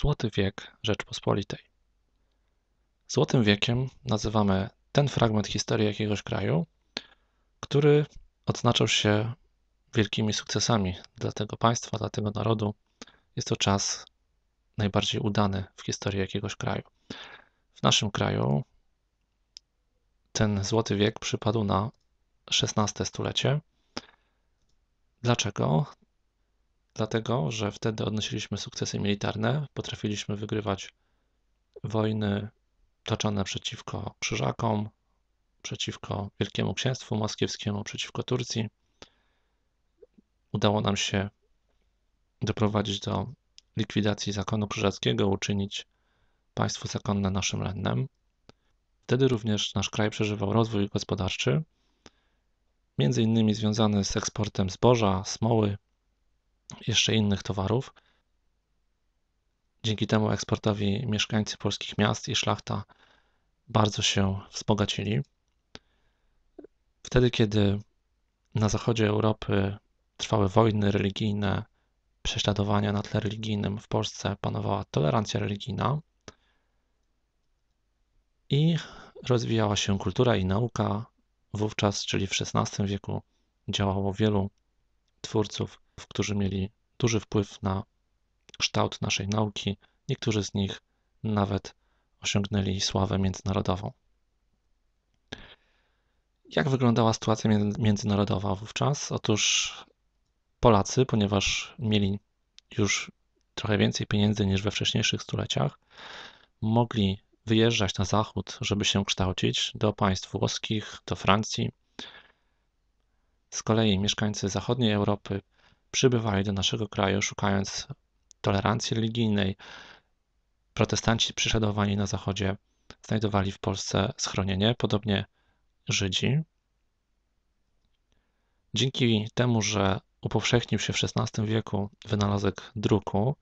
Złoty wiek Rzeczpospolitej. Złotym wiekiem nazywamy ten fragment historii jakiegoś kraju, który odznaczał się wielkimi sukcesami dla tego państwa, dla tego narodu. Jest to czas najbardziej udany w historii jakiegoś kraju. W naszym kraju ten złoty wiek przypadł na XVI stulecie. Dlaczego? dlatego że wtedy odnosiliśmy sukcesy militarne, potrafiliśmy wygrywać wojny toczone przeciwko Krzyżakom, przeciwko Wielkiemu Księstwu Moskiewskiemu, przeciwko Turcji. Udało nam się doprowadzić do likwidacji zakonu krzyżackiego, uczynić państwo zakonne naszym rennem. Wtedy również nasz kraj przeżywał rozwój gospodarczy, między innymi związany z eksportem zboża, smoły, jeszcze innych towarów. Dzięki temu eksportowi mieszkańcy polskich miast i szlachta bardzo się wzbogacili. Wtedy, kiedy na zachodzie Europy trwały wojny religijne, prześladowania na tle religijnym, w Polsce panowała tolerancja religijna i rozwijała się kultura i nauka. Wówczas, czyli w XVI wieku, działało wielu twórców filozofów, którzy mieli duży wpływ na kształt naszej nauki. Niektórzy z nich nawet osiągnęli sławę międzynarodową. Jak wyglądała sytuacja międzynarodowa wówczas? Otóż Polacy, ponieważ mieli już trochę więcej pieniędzy niż we wcześniejszych stuleciach, mogli wyjeżdżać na zachód, żeby się kształcić do państw włoskich, do Francji. Z kolei mieszkańcy zachodniej Europy przybywali do naszego kraju szukając tolerancji religijnej. Protestanci prześladowani na Zachodzie znajdowali w Polsce schronienie, podobnie Żydzi. Dzięki temu, że upowszechnił się w XVI wieku wynalazek druku,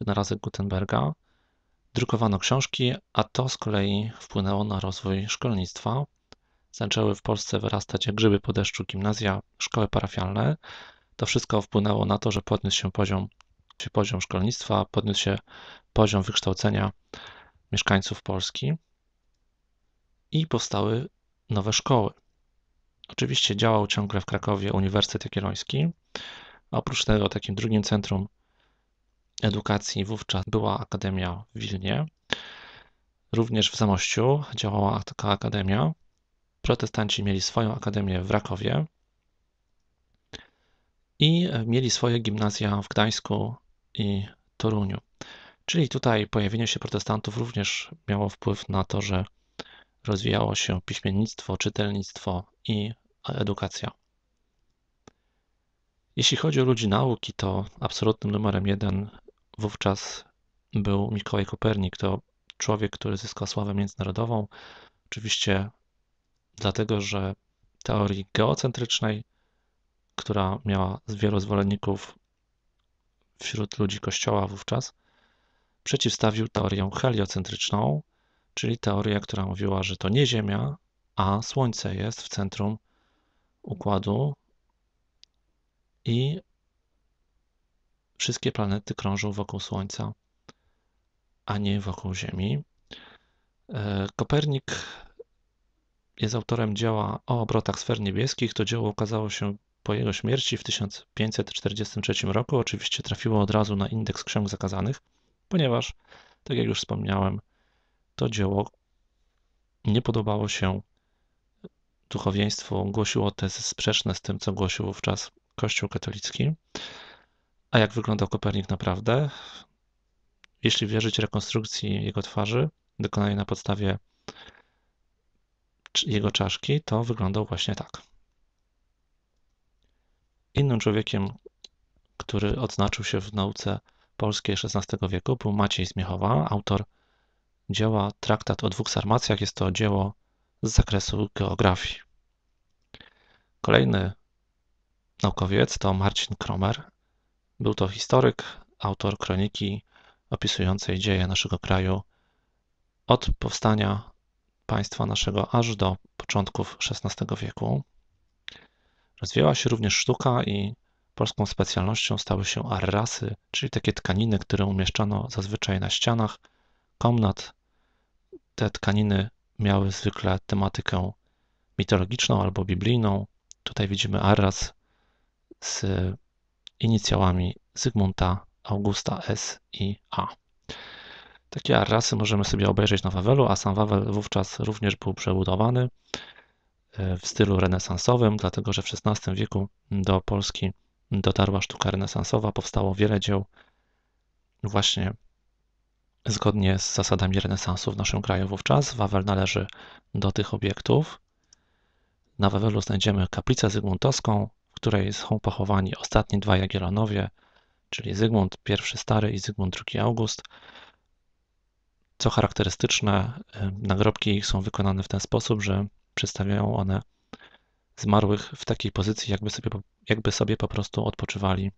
wynalazek Gutenberga, drukowano książki, a to z kolei wpłynęło na rozwój szkolnictwa. Zaczęły w Polsce wyrastać jak grzyby po deszczu gimnazja, szkoły parafialne, to wszystko wpłynęło na to, że podniósł się poziom, się poziom szkolnictwa, podniósł się poziom wykształcenia mieszkańców Polski i powstały nowe szkoły. Oczywiście działał ciągle w Krakowie Uniwersytet Jagielloński. Oprócz tego takim drugim centrum edukacji wówczas była Akademia w Wilnie. Również w Zamościu działała taka akademia. Protestanci mieli swoją akademię w Rakowie, i mieli swoje gimnazja w Gdańsku i Toruniu. Czyli tutaj pojawienie się protestantów również miało wpływ na to, że rozwijało się piśmiennictwo, czytelnictwo i edukacja. Jeśli chodzi o ludzi nauki, to absolutnym numerem jeden wówczas był Mikołaj Kopernik. To człowiek, który zyskał sławę międzynarodową. Oczywiście dlatego, że teorii geocentrycznej która miała wielu zwolenników wśród ludzi Kościoła wówczas, przeciwstawił teorię heliocentryczną, czyli teorię, która mówiła, że to nie Ziemia, a Słońce jest w centrum układu i wszystkie planety krążą wokół Słońca, a nie wokół Ziemi. E, Kopernik jest autorem dzieła o obrotach sfer niebieskich. To dzieło ukazało się po jego śmierci w 1543 roku oczywiście trafiło od razu na indeks ksiąg zakazanych, ponieważ, tak jak już wspomniałem, to dzieło nie podobało się duchowieństwu, głosiło tezy sprzeczne z tym, co głosił wówczas Kościół katolicki. A jak wyglądał Kopernik naprawdę? Jeśli wierzyć rekonstrukcji jego twarzy, dokonanej na podstawie jego czaszki, to wyglądał właśnie tak. Innym człowiekiem, który odznaczył się w nauce polskiej XVI wieku, był Maciej Zmiechowa, autor dzieła Traktat o dwóch Sarmacjach. Jest to dzieło z zakresu geografii. Kolejny naukowiec to Marcin Kromer. Był to historyk, autor kroniki opisującej dzieje naszego kraju od powstania państwa naszego aż do początków XVI wieku. Rozwijała się również sztuka i polską specjalnością stały się arrasy, czyli takie tkaniny, które umieszczano zazwyczaj na ścianach komnat. Te tkaniny miały zwykle tematykę mitologiczną albo biblijną. Tutaj widzimy arras z inicjałami Zygmunta, Augusta S i A. Takie arrasy możemy sobie obejrzeć na Wawelu, a sam Wawel wówczas również był przebudowany. E, w stylu renesansowym, dlatego że w XVI wieku do Polski dotarła sztuka renesansowa, powstało wiele dzieł właśnie zgodnie z zasadami renesansu w naszym kraju wówczas. Wawel należy do tych obiektów. Na Wawelu znajdziemy kaplicę zygmuntowską, w której są pochowani ostatni dwa Jagiellonowie, czyli Zygmunt I Stary i Zygmunt II August. Co charakterystyczne, e, nagrobki ich są wykonane w ten sposób, że przedstawiają one zmarłych w takiej pozycji, jakby sobie, jakby sobie po prostu odpoczywali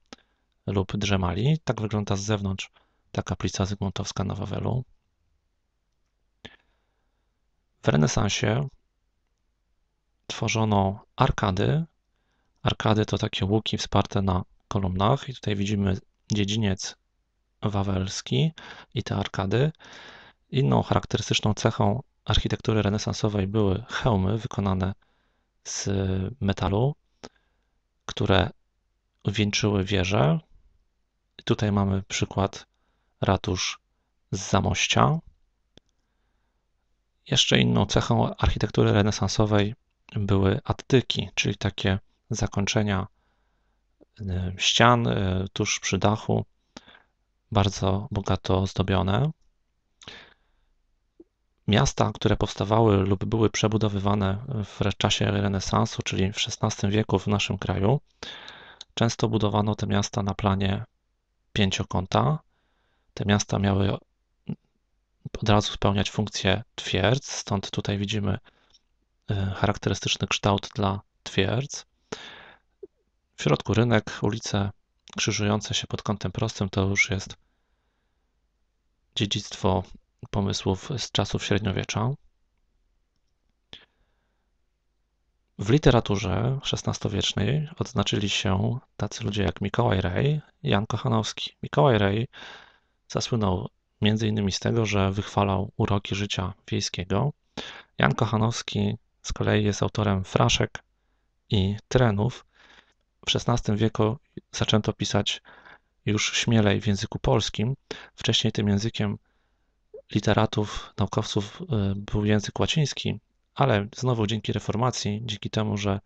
lub drzemali. Tak wygląda z zewnątrz ta kaplica zygmuntowska na Wawelu. W renesansie tworzono arkady. Arkady to takie łuki wsparte na kolumnach i tutaj widzimy dziedziniec wawelski i te arkady. Inną charakterystyczną cechą architektury renesansowej były hełmy wykonane z metalu, które wieńczyły wieże. Tutaj mamy przykład ratusz z Zamościa. Jeszcze inną cechą architektury renesansowej były attyki, czyli takie zakończenia e, ścian e, tuż przy dachu, bardzo bogato zdobione. Miasta, które powstawały lub były przebudowywane w czasie renesansu, czyli w XVI wieku w naszym kraju, często budowano te miasta na planie pięciokąta. Te miasta miały od razu spełniać funkcję twierdz, stąd tutaj widzimy e, charakterystyczny kształt dla twierdz. W środku rynek, ulice krzyżujące się pod kątem prostym to już jest dziedzictwo pomysłów z czasów średniowiecza. W literaturze XVI-wiecznej odznaczyli się tacy ludzie jak Mikołaj Rej, Jan Kochanowski. Mikołaj Rej zasłynął m.in. z tego, że wychwalał uroki życia wiejskiego. Jan Kochanowski z kolei jest autorem fraszek i trenów. W XVI wieku zaczęto pisać już śmielej w języku polskim. Wcześniej tym językiem literatów, naukowców y, był język łaciński, ale znowu dzięki reformacji, dzięki temu, że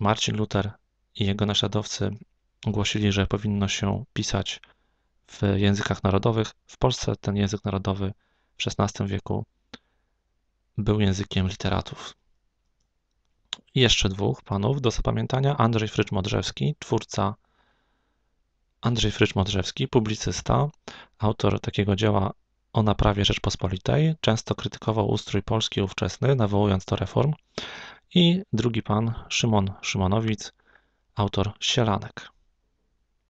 Marcin Luther i jego naśladowcy głosili, że powinno się pisać w językach narodowych, w Polsce ten język narodowy w XVI wieku był językiem literatów. I jeszcze dwóch panów do zapamiętania: Andrzej Frycz-Modrzewski, twórca Andrzej Frycz-Modrzewski, publicysta, autor takiego dzieła o naprawie Rzeczpospolitej. Często krytykował ustrój Polski ówczesny, nawołując do reform. I drugi pan, Szymon Szymonowic, autor Sielanek.